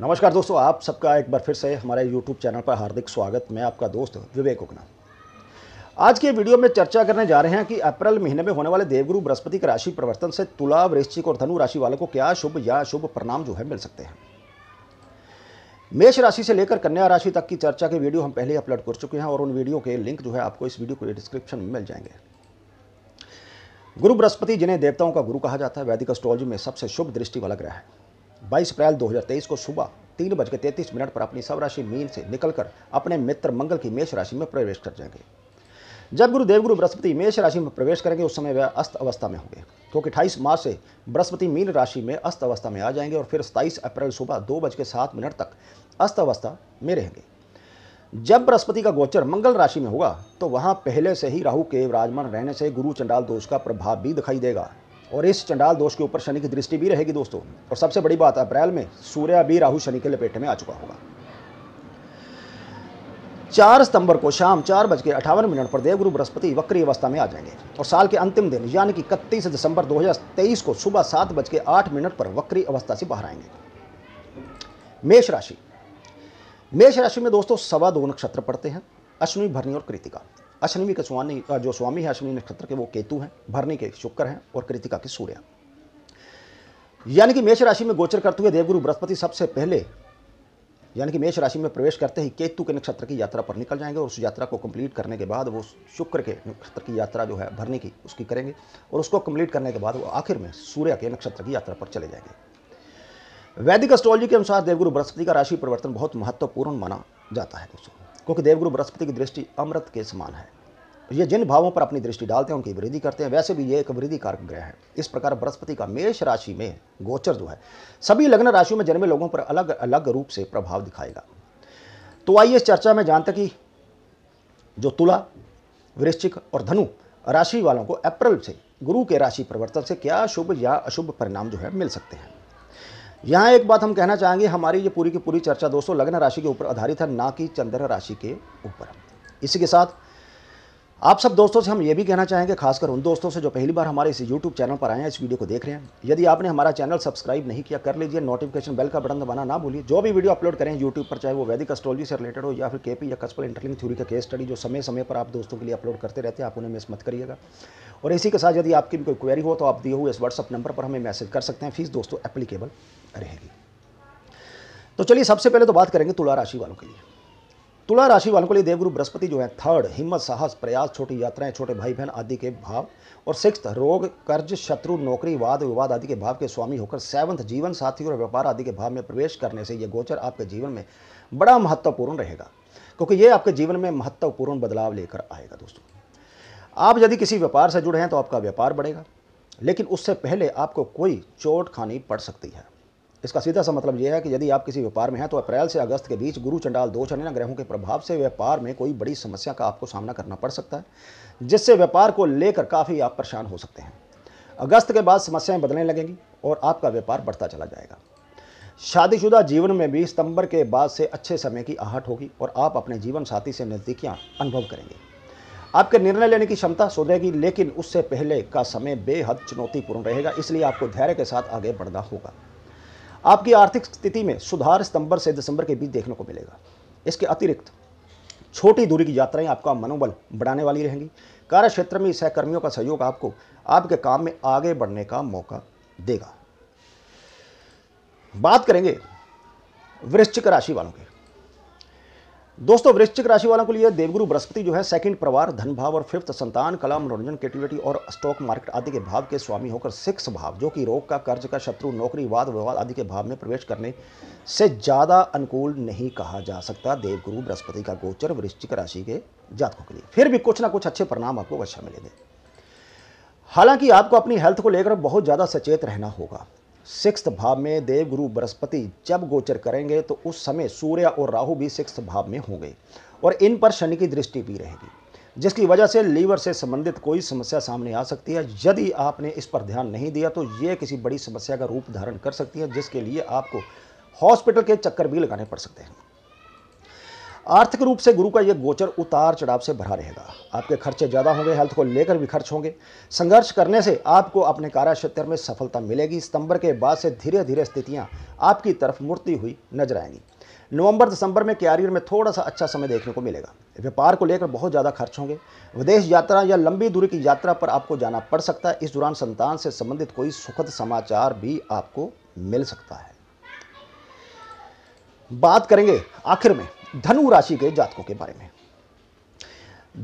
नमस्कार दोस्तों आप सबका एक बार फिर से हमारे YouTube चैनल पर हार्दिक स्वागत मैं आपका दोस्त विवेक उकना आज के वीडियो में चर्चा करने जा रहे हैं कि अप्रैल महीने में होने वाले देवगुरु बृहस्पति के राशि परिवर्तन से तुला वृश्चिक और धनु राशि वालों को क्या शुभ या शुभ परिणाम जो है मिल सकते हैं मेष राशि से लेकर कन्या राशि तक की चर्चा के वीडियो हम पहले अपलोड कर चुके हैं और उन वीडियो के लिंक जो है आपको इस वीडियो के डिस्क्रिप्शन में मिल जाएंगे गुरु बृहस्पति जिन्हें देवताओं का गुरु कहा जाता है वैदिक एस्ट्रोलॉजी में सबसे शुभ दृष्टि वाला ग्रह है बाईस अप्रैल 2023 को सुबह तीन बज के तैंतीस मिनट पर अपनी सब राशि मीन से निकलकर अपने मित्र मंगल की मेष राशि में प्रवेश कर जाएंगे जब गुरु देवगुरु बृहस्पति मेष राशि में प्रवेश करेंगे उस समय वह अस्त अवस्था में होंगे क्योंकि अठाईस मार्च से बृहस्पति मीन राशि में अस्त अवस्था में आ जाएंगे और फिर सताईस अप्रैल सुबह दो बज के सात मिनट तक अस्त अवस्था में रहेंगे जब बृहस्पति का गोचर मंगल राशि में होगा तो वहाँ पहले से ही राहु के विराजमान रहने से गुरु चंडाल दोष का प्रभाव भी दिखाई देगा और इस चंडाल दोष के ऊपर शनि की दृष्टि भी रहेगी दोस्तों और सबसे बड़ी बात अप्रैल में सूर्य भी राहु शनि के लपेट में आ चुका होगा चार सितंबर को शाम चार बज के अठावन मिनट पर देवगुरु बृहस्पति वक्री अवस्था में आ जाएंगे और साल के अंतिम दिन यानी कि इकतीस दिसंबर 2023 को सुबह सात बज के आठ मिनट पर वक्री अवस्था से बाहर आएंगे मेष राशि मेष राशि में दोस्तों सवा दो नक्षत्र पड़ते हैं अश्विनी भरनी और कृतिका अश्विनी के स्वामी जो स्वामी है अश्विनी नक्षत्र के वो केतु हैं भरनी के शुक्र हैं और कृतिका के सूर्य यानी कि मेष राशि में गोचर करते हुए देवगुरु बृहस्पति सबसे पहले यानी कि मेष राशि में प्रवेश करते ही केतु के नक्षत्र की यात्रा पर निकल जाएंगे और उस यात्रा को कंप्लीट करने के बाद वो शुक्र के नक्षत्र की यात्रा जो है भरने की उसकी करेंगे और उसको कंप्लीट करने के बाद वो आखिर में सूर्य के नक्षत्र की यात्रा पर चले जाएंगे वैदिक एस्ट्रोलॉजी के अनुसार देवगुरु बृहस्पति का राशि परिवर्तन बहुत महत्वपूर्ण माना जाता है दोस्तों क्योंकि देवगुरु बृहस्पति की दृष्टि अमृत के समान है ये जिन भावों पर अपनी दृष्टि डालते हैं उनकी वृद्धि करते हैं वैसे भी ये एक वृद्धि कारक ग्रह है इस प्रकार बृहस्पति का मेष राशि में गोचर जो है सभी लग्न राशियों में जन्मे लोगों पर अलग अलग रूप से प्रभाव दिखाएगा तो आइए इस चर्चा में जानते कि जो तुला वृश्चिक और धनु राशि वालों को अप्रैल से गुरु के राशि परिवर्तन से क्या शुभ या अशुभ परिणाम जो है मिल सकते हैं यहाँ एक बात हम कहना चाहेंगे हमारी ये पूरी की पूरी चर्चा दोस्तों लग्न राशि के ऊपर आधारित है ना कि चंद्र राशि के ऊपर इसी के साथ आप सब दोस्तों से हम ये भी कहना चाहेंगे खासकर उन दोस्तों से जो पहली बार हमारे इस YouTube चैनल पर आए हैं इस वीडियो को देख रहे हैं यदि आपने हमारा चैनल सब्सक्राइब नहीं किया कर लीजिए नोटिफिकेशन बेल का बटन दबाना ना भूलिए जो भी वीडियो अपलोड करें YouTube पर चाहे वो वैदिक एस्ट्रोलॉजी से रिलेटेड हो या फिर के या कस्पल इंटरलिंग थ्यूरी का केस स्टडी जो समय समय पर आप दोस्तों के लिए अपलोड करते रहते हैं आप उन्हें मिस मत करिएगा और इसी के साथ यदि आपकी भी कोई क्वेरी हो तो आप दिए हुए इस व्हाट्सअप नंबर पर हमें मैसेज कर सकते हैं फीस दोस्तों एप्लीकेबल रहेगी तो चलिए सबसे पहले तो बात करेंगे तुला राशि वालों के लिए तुला राशि वालों के लिए देवगुरु बृहस्पति जो है थर्ड हिम्मत साहस प्रयास छोटी यात्राएं छोटे भाई बहन आदि के भाव और सिक्स रोग कर्ज शत्रु नौकरी वाद विवाद आदि के भाव के स्वामी होकर सेवंथ जीवन साथी और व्यापार आदि के भाव में प्रवेश करने से ये गोचर आपके जीवन में बड़ा महत्वपूर्ण रहेगा क्योंकि ये आपके जीवन में महत्वपूर्ण बदलाव लेकर आएगा दोस्तों आप यदि किसी व्यापार से जुड़े हैं तो आपका व्यापार बढ़ेगा लेकिन उससे पहले आपको कोई चोट खानी पड़ सकती है इसका सीधा सा मतलब यह है कि यदि आप किसी व्यापार में हैं तो अप्रैल से अगस्त के बीच गुरु चंडाल दो चंडीना ग्रहों के प्रभाव से व्यापार में कोई बड़ी समस्या का आपको सामना करना पड़ सकता है जिससे व्यापार को लेकर काफ़ी आप परेशान हो सकते हैं अगस्त के बाद समस्याएं बदलने लगेंगी और आपका व्यापार बढ़ता चला जाएगा शादीशुदा जीवन में भी सितंबर के बाद से अच्छे समय की आहट होगी और आप अपने जीवन साथी से नज़दीकियाँ अनुभव करेंगे आपके निर्णय लेने की क्षमता सुधरेगी लेकिन उससे पहले का समय बेहद चुनौतीपूर्ण रहेगा इसलिए आपको धैर्य के साथ आगे बढ़ना होगा आपकी आर्थिक स्थिति में सुधार सितंबर से दिसंबर के बीच देखने को मिलेगा इसके अतिरिक्त छोटी दूरी की यात्राएं आपका मनोबल बढ़ाने वाली रहेंगी कार्य क्षेत्र में सहकर्मियों का सहयोग आपको आपके काम में आगे बढ़ने का मौका देगा बात करेंगे वृश्चिक राशि वालों की दोस्तों वृश्चिक राशि वालों के लिए देवगुरु बृहस्पति जो है सेकंड प्रवार धन भाव और फिफ्थ संतान कला मनोरंजन कैटिविटी और स्टॉक मार्केट आदि के भाव के स्वामी होकर सिक्स भाव जो कि रोग का कर्ज का शत्रु नौकरी वाद विवाद आदि के भाव में प्रवेश करने से ज़्यादा अनुकूल नहीं कहा जा सकता देवगुरु बृहस्पति का गोचर वृश्चिक राशि के जातकों के लिए फिर भी कुछ ना कुछ अच्छे परिणाम आपको अच्छा मिलेंगे हालांकि आपको अपनी हेल्थ को लेकर बहुत ज़्यादा सचेत रहना होगा सिक्स भाव में देव गुरु बृहस्पति जब गोचर करेंगे तो उस समय सूर्य और राहु भी सिक्स भाव में होंगे और इन पर शनि की दृष्टि भी रहेगी जिसकी वजह से लीवर से संबंधित कोई समस्या सामने आ सकती है यदि आपने इस पर ध्यान नहीं दिया तो ये किसी बड़ी समस्या का रूप धारण कर सकती है जिसके लिए आपको हॉस्पिटल के चक्कर भी लगाने पड़ सकते हैं आर्थिक रूप से गुरु का यह गोचर उतार चढ़ाव से भरा रहेगा आपके खर्चे ज़्यादा होंगे हेल्थ को लेकर भी खर्च होंगे संघर्ष करने से आपको अपने कार्यक्षेत्र में सफलता मिलेगी सितंबर के बाद से धीरे धीरे स्थितियां आपकी तरफ मुड़ती हुई नजर आएंगी नवंबर दिसंबर में कैरियर में थोड़ा सा अच्छा समय देखने को मिलेगा व्यापार को लेकर बहुत ज़्यादा खर्च होंगे विदेश यात्रा या लंबी दूरी की यात्रा पर आपको जाना पड़ सकता है इस दौरान संतान से संबंधित कोई सुखद समाचार भी आपको मिल सकता है बात करेंगे आखिर में धनु राशि के जातकों के बारे में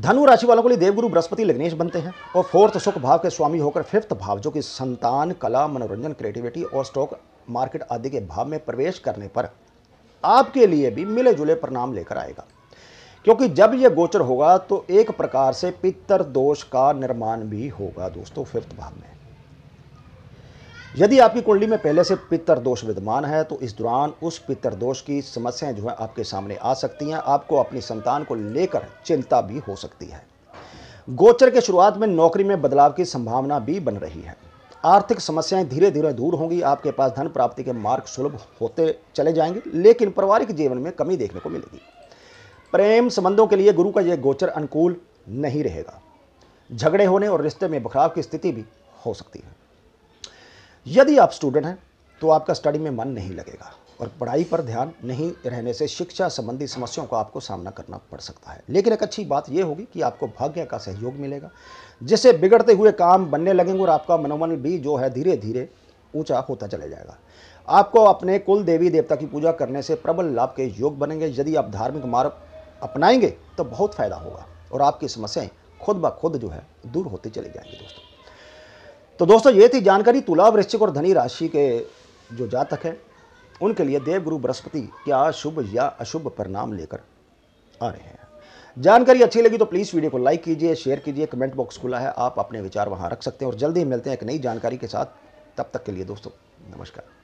धनु राशि वालों के लिए देवगुरु बृहस्पति लग्नेश बनते हैं और फोर्थ सुख भाव के स्वामी होकर फिफ्थ भाव जो कि संतान कला मनोरंजन क्रिएटिविटी और स्टॉक मार्केट आदि के भाव में प्रवेश करने पर आपके लिए भी मिले जुले परिणाम लेकर आएगा क्योंकि जब यह गोचर होगा तो एक प्रकार से पितर दोष का निर्माण भी होगा दोस्तों फिफ्थ भाव में यदि आपकी कुंडली में पहले से पितर दोष विद्यमान है तो इस दौरान उस पितर दोष की समस्याएं जो है आपके सामने आ सकती हैं आपको अपनी संतान को लेकर चिंता भी हो सकती है गोचर के शुरुआत में नौकरी में बदलाव की संभावना भी बन रही है आर्थिक समस्याएं धीरे धीरे दूर होंगी आपके पास धन प्राप्ति के मार्ग सुलभ होते चले जाएंगे लेकिन पारिवारिक जीवन में कमी देखने को मिलेगी प्रेम संबंधों के लिए गुरु का यह गोचर अनुकूल नहीं रहेगा झगड़े होने और रिश्ते में बखराव की स्थिति भी हो सकती है यदि आप स्टूडेंट हैं तो आपका स्टडी में मन नहीं लगेगा और पढ़ाई पर ध्यान नहीं रहने से शिक्षा संबंधी समस्याओं का आपको सामना करना पड़ सकता है लेकिन एक अच्छी बात यह होगी कि आपको भाग्य का सहयोग मिलेगा जिससे बिगड़ते हुए काम बनने लगेंगे और आपका मनोमन भी जो है धीरे धीरे ऊंचा होता चले जाएगा आपको अपने कुल देवी देवता की पूजा करने से प्रबल लाभ के योग बनेंगे यदि आप धार्मिक मार्ग अपनाएंगे तो बहुत फायदा होगा और आपकी समस्याएं खुद ब खुद जो है दूर होती चली जाएंगी दोस्तों तो दोस्तों ये थी जानकारी तुला वृश्चिक और धनी राशि के जो जातक हैं उनके लिए देवगुरु बृहस्पति क्या शुभ या अशुभ परिणाम लेकर आ रहे हैं जानकारी अच्छी लगी तो प्लीज़ वीडियो को लाइक कीजिए शेयर कीजिए कमेंट बॉक्स खुला है आप अपने विचार वहाँ रख सकते हैं और जल्दी ही मिलते हैं एक नई जानकारी के साथ तब तक के लिए दोस्तों नमस्कार